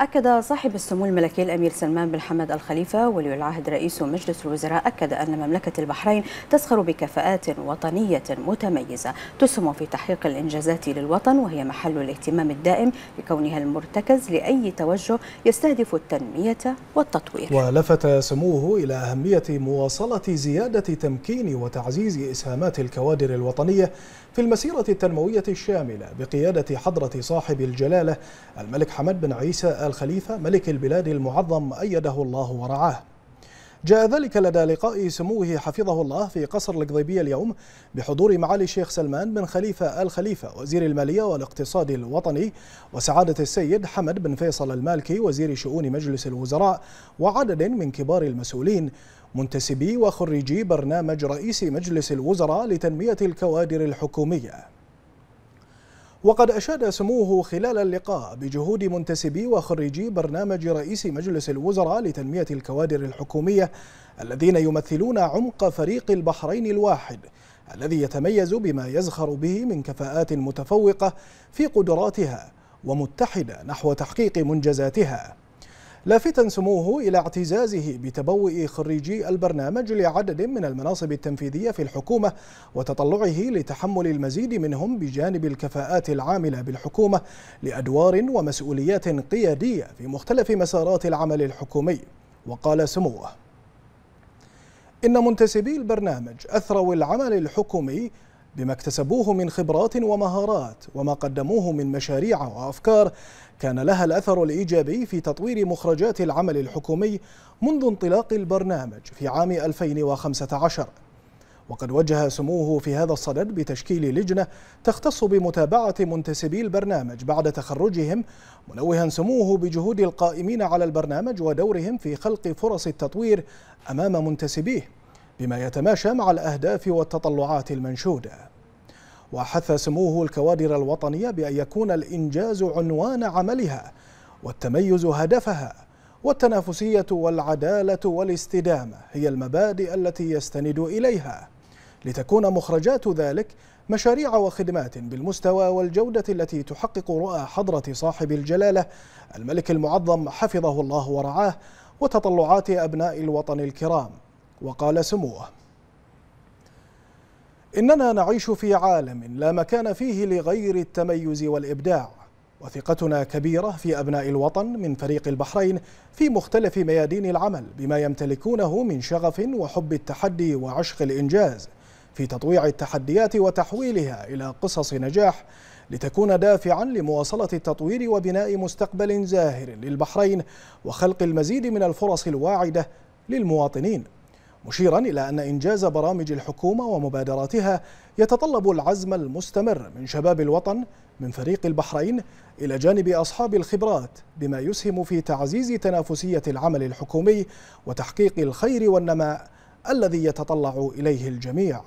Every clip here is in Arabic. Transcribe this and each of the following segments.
أكد صاحب السمو الملكي الأمير سلمان بن حمد الخليفة ولي العهد رئيس مجلس الوزراء أكد أن مملكة البحرين تزخر بكفاءات وطنية متميزة تسهم في تحقيق الإنجازات للوطن وهي محل الاهتمام الدائم لكونها المرتكز لأي توجه يستهدف التنمية والتطوير ولفت سموه إلى أهمية مواصلة زيادة تمكين وتعزيز إسهامات الكوادر الوطنية في المسيرة التنموية الشاملة بقيادة حضرة صاحب الجلالة الملك حمد بن عيسى آل خليفة ملك البلاد المعظم أيده الله ورعاه جاء ذلك لدى لقاء سموه حفظه الله في قصر القضيبية اليوم بحضور معالي الشيخ سلمان بن خليفة آل خليفة وزير المالية والاقتصاد الوطني وسعادة السيد حمد بن فيصل المالكي وزير شؤون مجلس الوزراء وعدد من كبار المسؤولين منتسبي وخريجي برنامج رئيس مجلس الوزراء لتنمية الكوادر الحكومية وقد أشاد سموه خلال اللقاء بجهود منتسبي وخريجي برنامج رئيس مجلس الوزراء لتنمية الكوادر الحكومية الذين يمثلون عمق فريق البحرين الواحد الذي يتميز بما يزخر به من كفاءات متفوقة في قدراتها ومتحدة نحو تحقيق منجزاتها لافتا سموه إلى اعتزازه بتبوء خريجي البرنامج لعدد من المناصب التنفيذية في الحكومة وتطلعه لتحمل المزيد منهم بجانب الكفاءات العاملة بالحكومة لأدوار ومسؤوليات قيادية في مختلف مسارات العمل الحكومي وقال سموه إن منتسبي البرنامج أثروا العمل الحكومي بما اكتسبوه من خبرات ومهارات وما قدموه من مشاريع وأفكار كان لها الأثر الإيجابي في تطوير مخرجات العمل الحكومي منذ انطلاق البرنامج في عام 2015 وقد وجه سموه في هذا الصدد بتشكيل لجنة تختص بمتابعة منتسبي البرنامج بعد تخرجهم منوها سموه بجهود القائمين على البرنامج ودورهم في خلق فرص التطوير أمام منتسبيه بما يتماشى مع الأهداف والتطلعات المنشوده وحث سموه الكوادر الوطنية بأن يكون الإنجاز عنوان عملها والتميز هدفها والتنافسية والعدالة والاستدامة هي المبادئ التي يستند إليها لتكون مخرجات ذلك مشاريع وخدمات بالمستوى والجودة التي تحقق رؤى حضرة صاحب الجلالة الملك المعظم حفظه الله ورعاه وتطلعات أبناء الوطن الكرام وقال سموه إننا نعيش في عالم لا مكان فيه لغير التميز والإبداع وثقتنا كبيرة في أبناء الوطن من فريق البحرين في مختلف ميادين العمل بما يمتلكونه من شغف وحب التحدي وعشق الإنجاز في تطويع التحديات وتحويلها إلى قصص نجاح لتكون دافعا لمواصلة التطوير وبناء مستقبل زاهر للبحرين وخلق المزيد من الفرص الواعدة للمواطنين مشيرا إلى أن إنجاز برامج الحكومة ومبادراتها يتطلب العزم المستمر من شباب الوطن من فريق البحرين إلى جانب أصحاب الخبرات بما يسهم في تعزيز تنافسية العمل الحكومي وتحقيق الخير والنماء الذي يتطلع إليه الجميع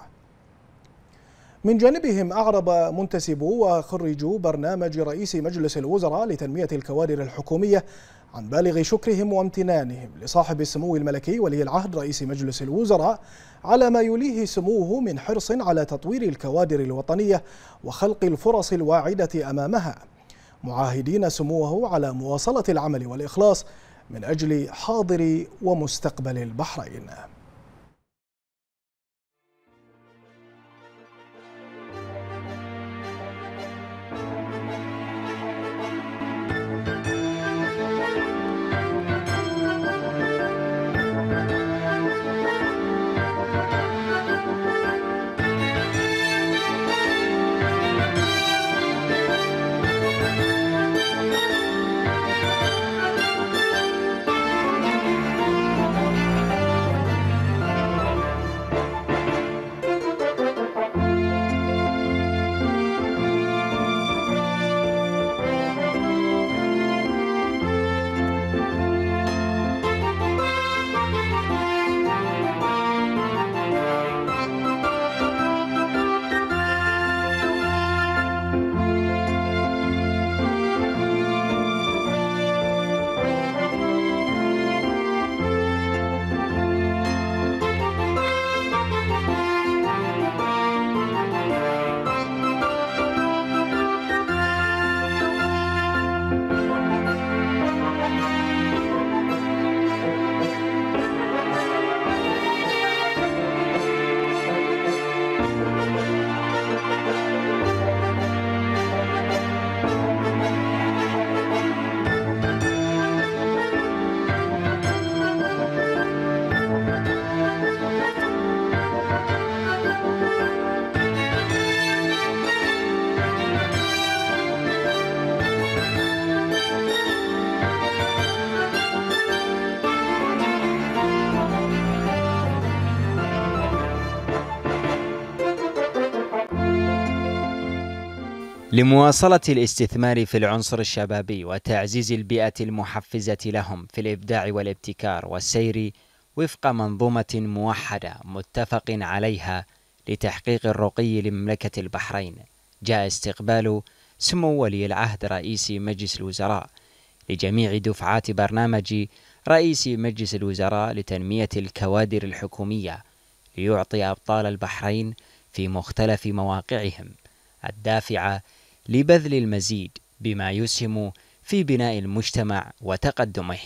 من جانبهم أعرب منتسبو وخرجو برنامج رئيس مجلس الوزراء لتنمية الكوادر الحكومية عن بالغ شكرهم وامتنانهم لصاحب السمو الملكي ولي العهد رئيس مجلس الوزراء على ما يليه سموه من حرص على تطوير الكوادر الوطنية وخلق الفرص الواعدة أمامها معاهدين سموه على مواصلة العمل والإخلاص من أجل حاضر ومستقبل البحرين لمواصلة الاستثمار في العنصر الشبابي وتعزيز البيئة المحفزة لهم في الإبداع والابتكار والسير وفق منظومة موحدة متفق عليها لتحقيق الرقي لمملكة البحرين جاء استقبال سمو ولي العهد رئيس مجلس الوزراء لجميع دفعات برنامج رئيس مجلس الوزراء لتنمية الكوادر الحكومية ليعطي أبطال البحرين في مختلف مواقعهم الدافعة لبذل المزيد بما يسهم في بناء المجتمع وتقدمه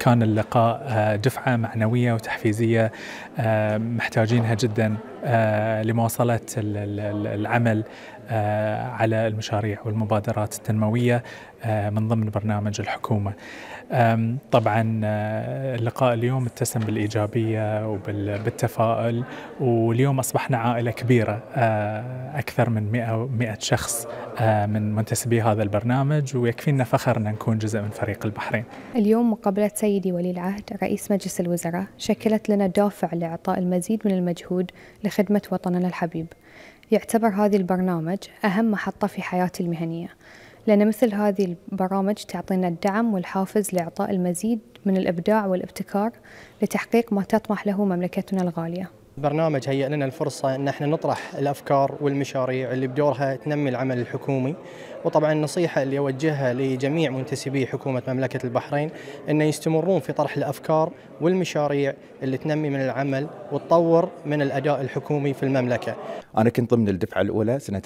كان اللقاء آه، دفعة معنوية وتحفيزية آه، محتاجينها جدا آه، لمواصلة العمل آه، على المشاريع والمبادرات التنموية آه، من ضمن برنامج الحكومة طبعا اللقاء اليوم اتسم بالإيجابية وبالتفاؤل واليوم أصبحنا عائلة كبيرة أكثر من 100, 100 شخص من منتسبي هذا البرنامج ويكفينا فخر أن نكون جزء من فريق البحرين اليوم مقابلة سيدي ولي العهد رئيس مجلس الوزراء شكلت لنا دافع لإعطاء المزيد من المجهود لخدمة وطننا الحبيب يعتبر هذا البرنامج أهم محطة في حياتي المهنية لأن مثل هذه البرامج تعطينا الدعم والحافز لإعطاء المزيد من الإبداع والابتكار لتحقيق ما تطمح له مملكتنا الغالية البرنامج هيئ لنا الفرصة أن احنا نطرح الأفكار والمشاريع اللي بدورها تنمي العمل الحكومي وطبعا النصيحة اللي أوجهها لجميع منتسبي حكومة مملكة البحرين أن يستمرون في طرح الأفكار والمشاريع اللي تنمي من العمل وتطور من الأداء الحكومي في المملكة أنا كنت ضمن الدفعة الأولى سنة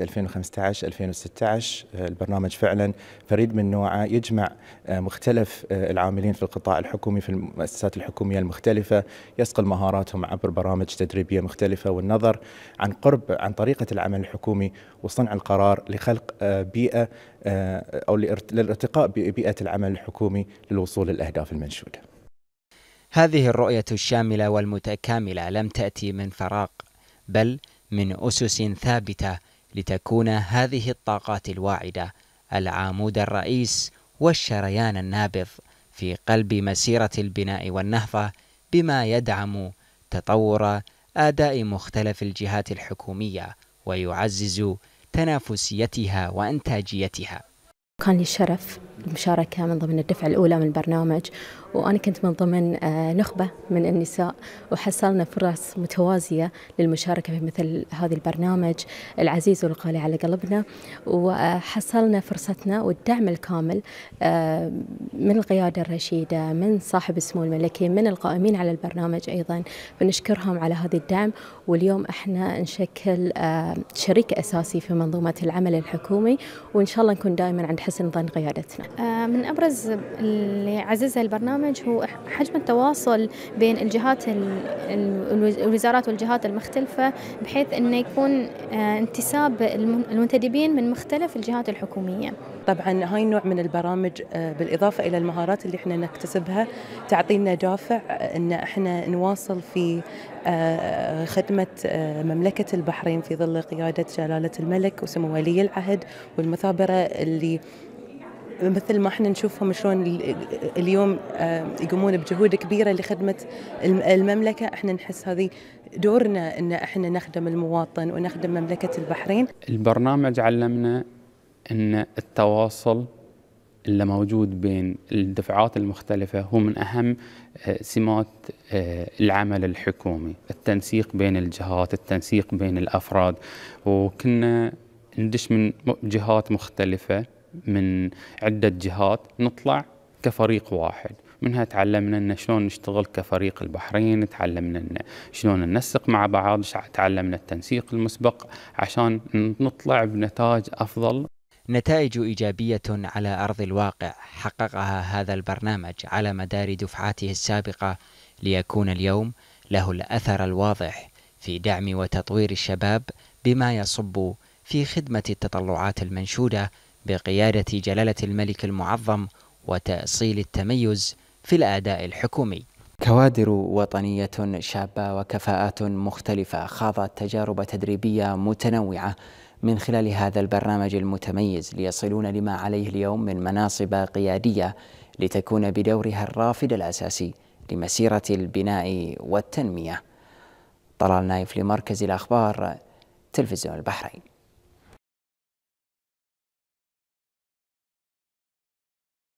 2015-2016 البرنامج فعلا فريد من نوعه يجمع آه، مختلف آه، العاملين في القطاع الحكومي في المؤسسات الحكومية المختلفة يصقل مهاراتهم عبر برامج تدريبية مختلفة والنظر عن قرب عن طريقة العمل الحكومي وصنع القرار لخلق آه، بيئة آه، أو للارتقاء ببيئة العمل الحكومي للوصول للأهداف المنشودة هذه الرؤية الشاملة والمتكاملة لم تأتي من فراغ بل من أسس ثابتة لتكون هذه الطاقات الواعدة العمود الرئيس والشريان النابض في قلب مسيرة البناء والنهضة بما يدعم تطور أداء مختلف الجهات الحكومية ويعزز تنافسيتها وانتاجيتها كان لي شرف المشاركة من ضمن الدفعة الأولى من البرنامج وأنا كنت من ضمن آه، نخبة من النساء وحصلنا فرص متوازية للمشاركة في مثل هذا البرنامج العزيز والغالي على قلبنا وحصلنا فرصتنا والدعم الكامل آه، من القيادة الرشيدة من صاحب السمو الملكي من القائمين على البرنامج أيضا فنشكرهم على هذا الدعم واليوم احنا نشكل آه، شريك أساسي في منظومة العمل الحكومي وإن شاء الله نكون دائما عند حسن ظن قيادتنا آه، من أبرز اللي عززها البرنامج هو حجم التواصل بين الجهات الوزارات والجهات المختلفة بحيث أنه يكون آه، انتساب المنتدبين من مختلف الجهات الحكومية طبعا هاي النوع من البرامج آه، بالإضافة إلى المهارات اللي احنا نكتسبها تعطينا دافع أن احنا نواصل في خدمة مملكة البحرين في ظل قيادة جلالة الملك وسمو ولي العهد والمثابرة اللي مثل ما احنا نشوفهم شلون اليوم آه، يقومون بجهود كبيره لخدمه المملكه احنا نحس هذه دورنا ان احنا نخدم المواطن ونخدم مملكه البحرين. البرنامج علمنا ان التواصل اللي موجود بين الدفعات المختلفة هو من أهم آه، سمات آه، العمل الحكومي التنسيق بين الجهات التنسيق بين الأفراد وكنا ندش من جهات مختلفة من عدة جهات نطلع كفريق واحد منها تعلمنا ان شلون نشتغل كفريق البحرين تعلمنا ان شلون ننسق مع بعض تعلمنا التنسيق المسبق عشان نطلع بنتائج افضل نتائج إيجابية على أرض الواقع حققها هذا البرنامج على مدار دفعاته السابقة ليكون اليوم له الأثر الواضح في دعم وتطوير الشباب بما يصب في خدمة التطلعات المنشودة بقيادة جلالة الملك المعظم وتأصيل التميز في الأداء الحكومي. كوادر وطنية شابة وكفاءات مختلفة خاضت تجارب تدريبية متنوعة من خلال هذا البرنامج المتميز ليصلون لما عليه اليوم من مناصب قيادية لتكون بدورها الرافد الأساسي لمسيرة البناء والتنمية طلال نايف لمركز الأخبار تلفزيون البحرين